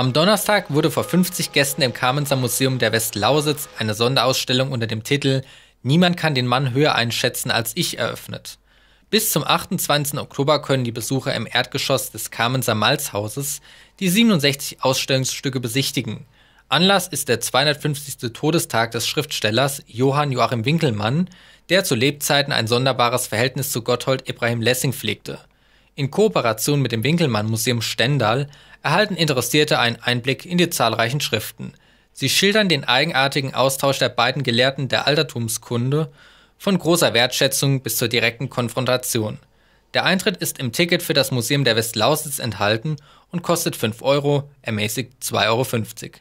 Am Donnerstag wurde vor 50 Gästen im Kamenzer Museum der Westlausitz eine Sonderausstellung unter dem Titel Niemand kann den Mann höher einschätzen als ich eröffnet. Bis zum 28. Oktober können die Besucher im Erdgeschoss des Kamenzer Malzhauses die 67 Ausstellungsstücke besichtigen. Anlass ist der 250. Todestag des Schriftstellers Johann Joachim Winkelmann, der zu Lebzeiten ein sonderbares Verhältnis zu Gotthold Ibrahim Lessing pflegte. In Kooperation mit dem Winkelmann-Museum Stendal erhalten Interessierte einen Einblick in die zahlreichen Schriften. Sie schildern den eigenartigen Austausch der beiden Gelehrten der Altertumskunde von großer Wertschätzung bis zur direkten Konfrontation. Der Eintritt ist im Ticket für das Museum der Westlausitz enthalten und kostet 5 Euro, ermäßigt 2,50 Euro.